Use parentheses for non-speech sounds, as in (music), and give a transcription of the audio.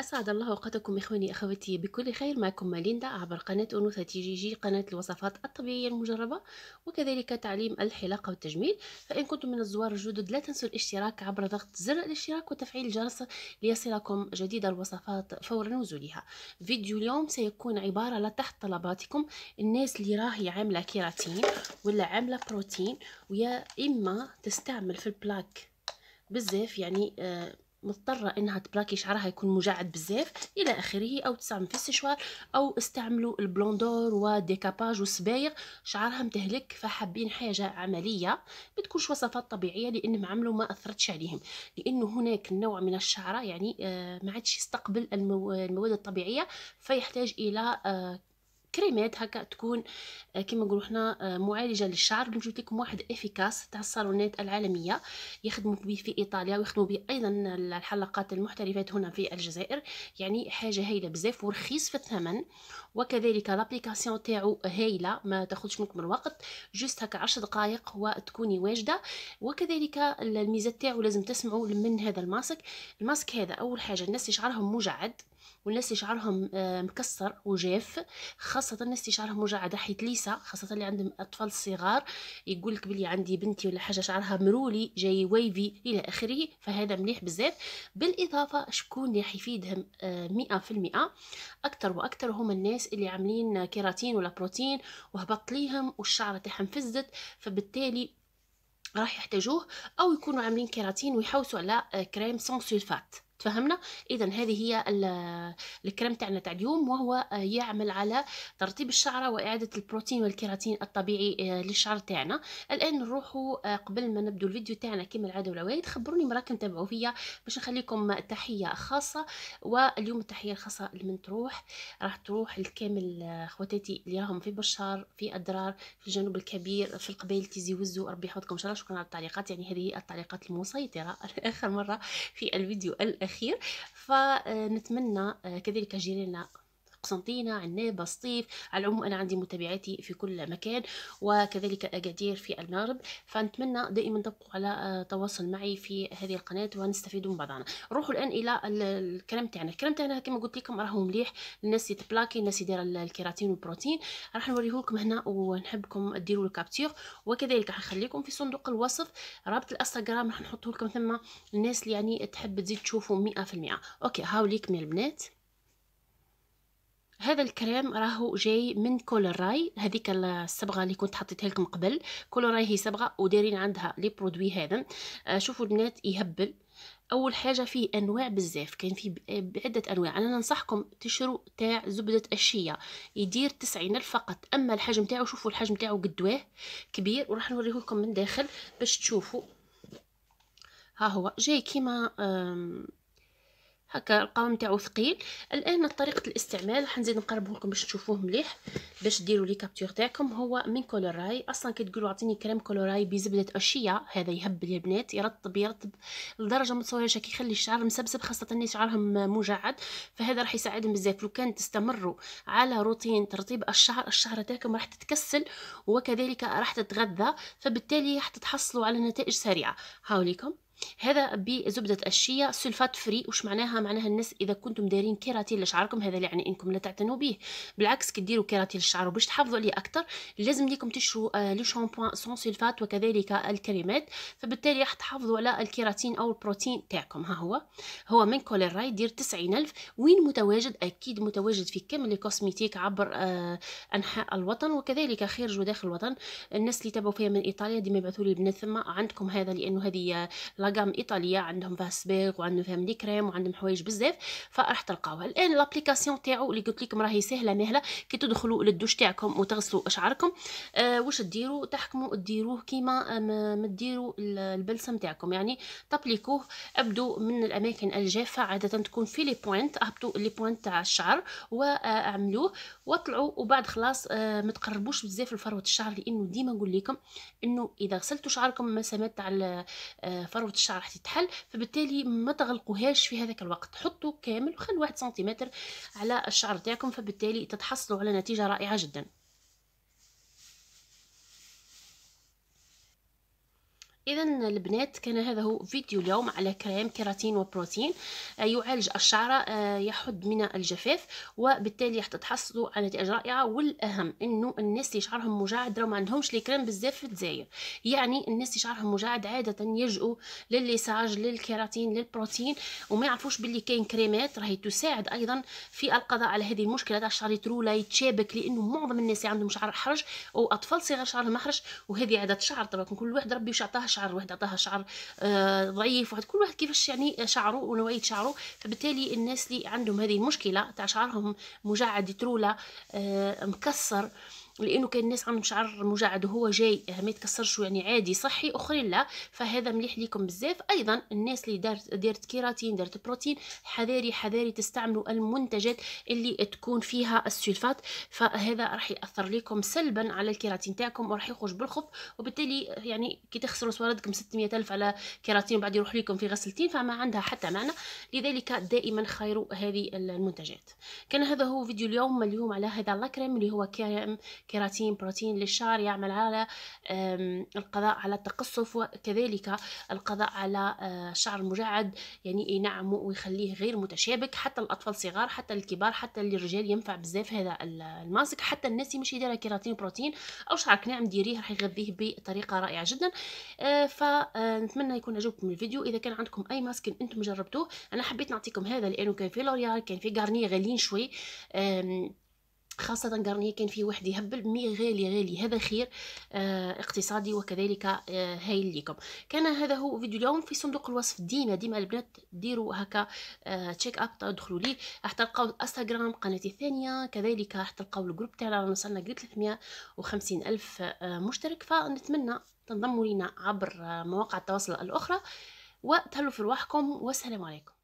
أسعد الله وقتكم إخواني أخواتي بكل خير معكم ماليندا عبر قناة أنوثة تي جي جي قناة الوصفات الطبيعية المجربة وكذلك تعليم الحلاقة والتجميل فإن كنتم من الزوار الجدد لا تنسوا الاشتراك عبر ضغط زر الاشتراك وتفعيل الجرس ليصلكم جديد الوصفات فور نزولها فيديو اليوم سيكون عبارة لتحت طلباتكم الناس اللي راهي عاملة كيراتين ولا عاملة بروتين ويا إما تستعمل في البلاك بزاف يعني آه مضطرة إنها تبراكي شعرها يكون مجعد بزاف إلى آخره أو تستعمل في السشوار أو استعملوا البلوندور وديكاباج وسبايغ شعرها متهلك فحابين حاجة عملية بتكونش وصفات طبيعية لأنهم عملوا ما أثرتش عليهم لأنه هناك نوع من الشعرة يعني آه، ما عادش يستقبل المواد الطبيعية فيحتاج إلى آه، كريمات هكا تكون آه، كيما نقولوا حنا آه، معالجه للشعر بنجيب لكم واحد افيكاس تاع الصالونات العالميه يخدموا به في ايطاليا ويخدموا به ايضا الحلقات المحترفات هنا في الجزائر يعني حاجه هايله بزاف ورخيص في الثمن وكذلك لابليكاسيون تاعو هايله ما تاخذش منكم الوقت جوست هكا 10 دقائق وتكوني واجده وكذلك الميزه تاعو لازم تسمعوا من هذا الماسك الماسك هذا اول حاجه الناس اللي شعرهم مجعد والناس اللي شعرهم آه، مكسر وجاف خاصة الناس اللي شعرهم مجعد حيت ليسا خاصة اللي عندهم أطفال صغار يقول لك بلي عندي بنتي ولا حاجة شعرها مرولي جاي ويفي إلى آخره فهذا مليح بزاف بالإضافة شكون اللي راح يفيدهم آه، مئة في المئة أكثر وأكثر هما الناس اللي عاملين كيراتين ولا بروتين وهبط ليهم والشعر تاعهم فزت فبالتالي راح يحتاجوه او يكونوا عاملين كيراتين ويحوسوا على آه، كريم سون سولفات تفهمنا اذا هذه هي الكريم تاعنا تاع اليوم وهو يعمل على ترطيب الشعره واعاده البروتين والكيراتين الطبيعي آه، للشعر تاعنا الان نروحوا آه، قبل ما نبدو الفيديو تاعنا كما العاده والعوايد خبروني مراكم تابعوا فيا باش نخليكم تحيه خاصه واليوم التحيه الخاصه لمن تروح راح تروح لكامل آه، خواتاتي اللي راهم في بشار في ادرار في الجنوب الكبير في القبائل تيزي وزو ربي يحفظكم ان شاء الله شكرا على التعليقات يعني هذه التعليقات المسيطره (laughs) اخر مره في الفيديو الأخير. الأخير فنتمنى آه، كذلك جيلنا قسنطينة عنابة بسطيف على العموم أنا عندي متابعاتي في كل مكان وكذلك أكادير في المغرب فنتمنى دائما تبقوا على آه، تواصل معي في هذه القناة ونستفيدوا من بعضنا نروحوا الآن إلى الكلام تاعنا الكلام تاعنا كما قلت لكم راهو مليح للناس يتبلاكي الناس يدير دايره الكيراتين والبروتين راح نوريهولكم هنا ونحبكم ديروا الكابتور وكذلك راح نخليكم في صندوق الوصف رابط الانستغرام راح نحطه لكم ثم الناس اللي يعني تحب تزيد تشوفوا 100% اوكي هاو من البنات هذا الكريم راهو جاي من كولوراي هذيك الصبغه اللي كنت حطيتها لكم قبل كولوراي هي صبغه ودارين عندها لي برودوي هذا آه، شوفوا البنات يهبل اول حاجه فيه انواع بزاف كاين فيه آه، بعده انواع انا ننصحكم تشرو تاع زبده الشيا يدير 90 فقط اما الحجم تاعو شوفوا الحجم تاعو قدواه كبير وراح نوريه لكم من داخل باش تشوفوا ها هو جاي كيما هكا القوام نتاعو ثقيل الان طريقه الاستعمال راح نزيد نقربه لكم باش تشوفوه مليح باش ديروا لي كابتور تاعكم هو من كولوراي اصلا كي تقولوا اعطيني كريم كولوراي بزبده اشيا هذا يهبل يا البنات يرطب يرطب لدرجه ما تصورهاش هكا يخلي الشعر مسبسب خاصه اللي شعرهم مجعد فهذا راح يساعدهم بزاف لو كان تستمروا على روتين ترطيب الشعر الشعر تاعكم راح تتكسل وكذلك راح تتغذى فبالتالي راح تتحصلوا على نتائج سريعه هاوليكم هذا بزبدة الشيا سلفات فري وش معناها معناها الناس إذا كنتم دايرين كيراتين لشعركم هذا لا يعني إنكم لا تعتنوا به بالعكس كي ديروا كيراتين للشعر باش تحافظوا عليه أكثر لازم ليكم تشروا آه، لو لي شامبوان سون سلفات وكذلك الكريمات فبالتالي راح تحافظوا على الكيراتين أو البروتين تاعكم ها هو هو من كولير راي يدير 90000 وين متواجد أكيد متواجد في كامل الكوسميتيك عبر آه، أنحاء الوطن وكذلك خارج وداخل الوطن الناس اللي تابعوا فيها من إيطاليا ديما يبعثوا لي من ثم عندكم هذا لأنه هذه آه، لاغام ايطاليا عندهم فاسبيغ وعندهم فاملي كريم وعندهم حوايج بزاف فراح تلقاوها الان لابليكاسيون تاعو اللي قلت لكم راهي سهله مهله كي تدخلوا للدوش تاعكم وتغسلوا شعركم آه واش ديروا تحكموا ديروه كيما آه، ما ديروا البلسم تاعكم يعني تابليكوه ابدوا من الاماكن الجافه عاده تكون في لي بوينت اهبطوا لي بوينت تاع الشعر واعملوه وطلعوا وبعد خلاص آه ما تقربوش بزاف لفروه الشعر لانه ديما نقول لكم انه اذا غسلتوا شعركم مسامات تاع آه، فروه عروض الشعر راح تتحل فبالتالي ما تغلقوهاش في هذاك الوقت حطوا كامل خلوا واحد سنتيمتر على الشعر تاعكم فبالتالي تتحصلوا على نتيجه رائعه جدا اذا البنات كان هذا هو فيديو اليوم على كريم كيراتين وبروتين آه، يعالج الشعر آه، يحد من الجفاف وبالتالي تحصلوا على نتائج رائعه والاهم انه الناس اللي شعرهم مجعد راه ما عندهمش كريم بزاف في الجزائر يعني الناس اللي شعرهم مجعد عاده يلجؤوا للليساج للكيراتين للبروتين وما يعرفوش باللي كاين كريمات راهي تساعد ايضا في القضاء على هذه المشكله تاع الشعر يترولى يتشابك لانه معظم الناس عندهم شعر حرج واطفال صغار شعرهم محرج وهذه عاده شعر طبعا كل واحد ربي وش عطاه شعر واحد عطاها شعر آه، ضعيف واحد كل واحد كيفاش يعني شعره ونوعيه شعره فبالتالي الناس اللي عندهم هذه المشكله تاع شعرهم مجعد تروله آه، مكسر لانه كان الناس عندهم شعر مجعد وهو جاي آه، ما يتكسرش يعني عادي صحي اخرين لا فهذا مليح ليكم بزاف ايضا الناس اللي دارت دارت كيراتين دارت بروتين حذاري حذاري تستعملوا المنتجات اللي تكون فيها السلفات فهذا راح ياثر لكم سلبا على الكيراتين تاعكم وراح يخرج بالخف وبالتالي آه، يعني كي تخسروا سواردكم 600 الف على كيراتين وبعد يروح لكم في غسلتين فما عندها حتى معنى لذلك دائما خيروا هذه المنتجات كان هذا هو فيديو اليوم اليوم على هذا لاكريم اللي هو كريم كيراتين بروتين للشعر يعمل على القضاء على التقصف وكذلك القضاء على الشعر آه، المجعد يعني ينعمه ويخليه غير متشابك حتى الأطفال صغار حتى الكبار حتى الرجال ينفع بزاف هذا الماسك حتى الناس اللي ماشي دايره كيراتين بروتين او شعرك ناعم ديريه راح يغذيه بطريقه رائعه جدا آه، فنتمنى آه، يكون عجبكم الفيديو اذا كان عندكم اي ماسك انتم جربتوه انا حبيت نعطيكم هذا لانه كان في لوريال كان في غارنيه غاليين شوي خاصة قرنية كان في واحد يهبل مي غالي غالي هذا خير آه اقتصادي وكذلك آه هايل ليكم كان هذا هو فيديو اليوم في صندوق الوصف ديما ديما البنات ديروا هكا آه تشيك اب تدخلوا ليه راح تلقاو انستغرام قناتي الثانية كذلك راح تلقاو الجروب تاعنا وصلنا قريب 350 ألف آه مشترك فنتمنى تنضموا لنا عبر آه، مواقع التواصل الأخرى وتهلوا في رواحكم والسلام عليكم